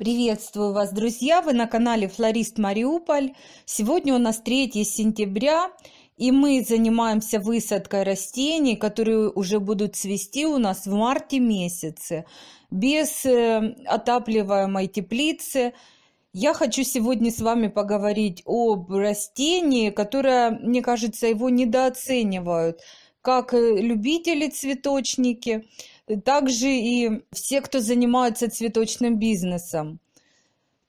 Приветствую вас, друзья! Вы на канале «Флорист Мариуполь». Сегодня у нас 3 сентября, и мы занимаемся высадкой растений, которые уже будут цвести у нас в марте месяце. Без э, отапливаемой теплицы я хочу сегодня с вами поговорить об растении, которое, мне кажется, его недооценивают как э, любители цветочники – также и все, кто занимается цветочным бизнесом.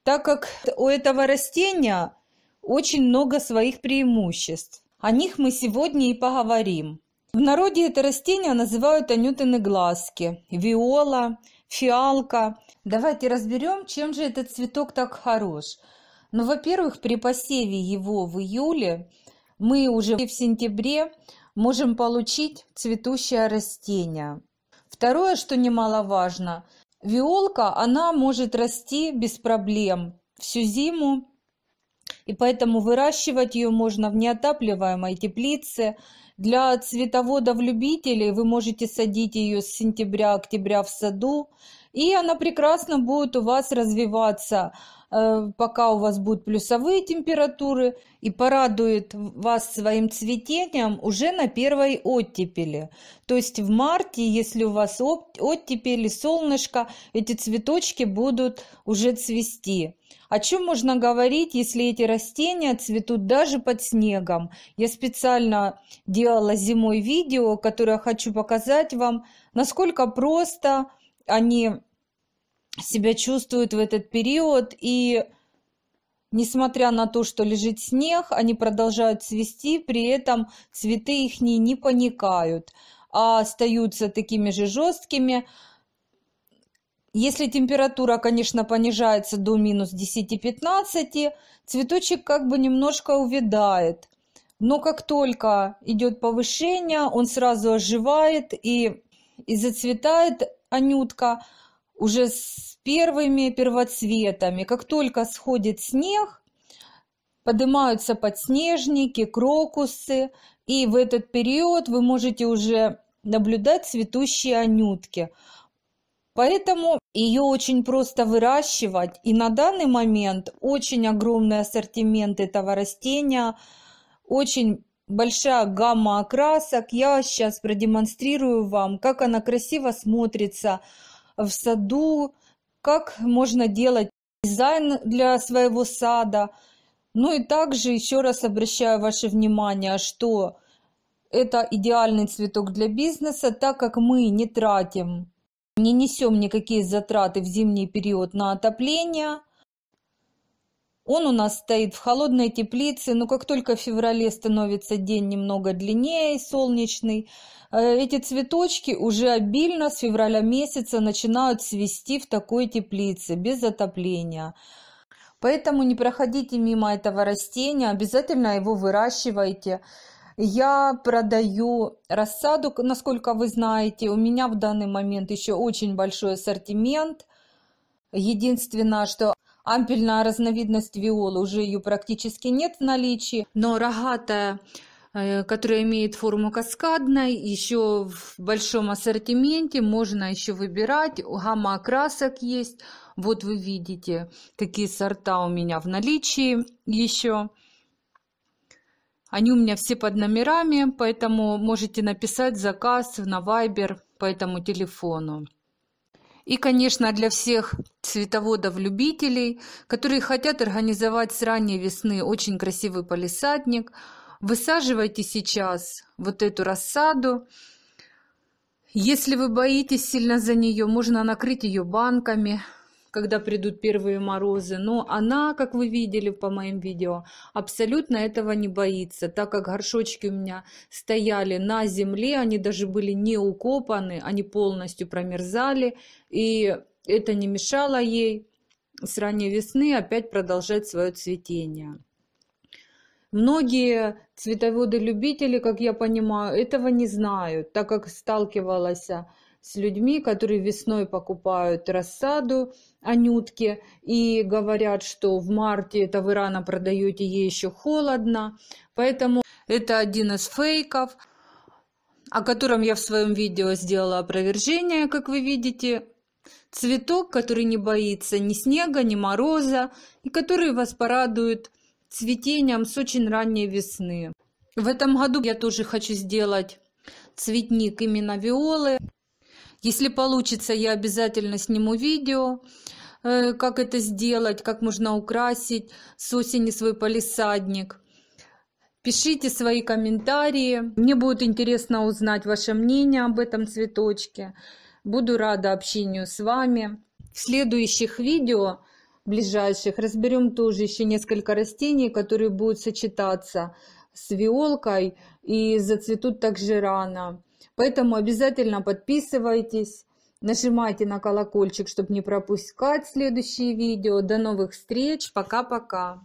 Так как у этого растения очень много своих преимуществ. О них мы сегодня и поговорим. В народе это растение называют анютины глазки, виола, фиалка. Давайте разберем, чем же этот цветок так хорош. Ну, во-первых, при посеве его в июле мы уже в сентябре можем получить цветущее растение. Второе, что немаловажно, виолка, она может расти без проблем всю зиму, и поэтому выращивать ее можно в неотапливаемой теплице. Для цветоводов-любителей вы можете садить ее с сентября-октября в саду, и она прекрасно будет у вас развиваться, э, пока у вас будут плюсовые температуры, и порадует вас своим цветением уже на первой оттепели. То есть в марте, если у вас оттепели, солнышко, эти цветочки будут уже цвести. О чем можно говорить, если эти растения цветут даже под снегом? Я специально делала зимой видео, которое хочу показать вам, насколько просто они себя чувствуют в этот период, и несмотря на то, что лежит снег, они продолжают цвести, при этом цветы их не, не паникают, а остаются такими же жесткими. Если температура, конечно, понижается до минус 10-15, цветочек как бы немножко увядает. Но как только идет повышение, он сразу оживает и, и зацветает Анютка уже с первыми первоцветами. Как только сходит снег, поднимаются подснежники, крокусы, и в этот период вы можете уже наблюдать цветущие анютки. Поэтому ее очень просто выращивать. И на данный момент очень огромный ассортимент этого растения, очень большая гамма окрасок. Я сейчас продемонстрирую вам, как она красиво смотрится в саду, как можно делать дизайн для своего сада. Ну и также еще раз обращаю ваше внимание, что это идеальный цветок для бизнеса, так как мы не тратим, не несем никакие затраты в зимний период на отопление – он у нас стоит в холодной теплице, но как только в феврале становится день немного длиннее, солнечный, э, эти цветочки уже обильно с февраля месяца начинают свести в такой теплице, без отопления. Поэтому не проходите мимо этого растения, обязательно его выращивайте. Я продаю рассаду, насколько вы знаете. У меня в данный момент еще очень большой ассортимент. Единственное, что Ампельная разновидность виолы, уже ее практически нет в наличии, но рогатая э, которая имеет форму каскадной, еще в большом ассортименте, можно еще выбирать, гамма красок есть, вот вы видите, какие сорта у меня в наличии еще. Они у меня все под номерами, поэтому можете написать заказ на Viber по этому телефону. И, конечно, для всех цветоводов-любителей, которые хотят организовать с ранней весны очень красивый палисадник, высаживайте сейчас вот эту рассаду. Если вы боитесь сильно за нее, можно накрыть ее банками – когда придут первые морозы, но она, как вы видели по моим видео, абсолютно этого не боится, так как горшочки у меня стояли на земле, они даже были не укопаны, они полностью промерзали, и это не мешало ей с ранней весны опять продолжать свое цветение. Многие цветоводы-любители, как я понимаю, этого не знают, так как сталкивалась с людьми, которые весной покупают рассаду анютки и говорят, что в марте это вы рано продаете, ей еще холодно. Поэтому это один из фейков, о котором я в своем видео сделала опровержение, как вы видите. Цветок, который не боится ни снега, ни мороза, и который вас порадует цветением с очень ранней весны. В этом году я тоже хочу сделать цветник именно виолы. Если получится, я обязательно сниму видео, э, как это сделать, как можно украсить с осени свой палисадник. Пишите свои комментарии. Мне будет интересно узнать ваше мнение об этом цветочке. Буду рада общению с вами. В следующих видео ближайших разберем тоже еще несколько растений, которые будут сочетаться с виолкой и зацветут также рано. Поэтому обязательно подписывайтесь, нажимайте на колокольчик, чтобы не пропускать следующие видео. До новых встреч, пока-пока!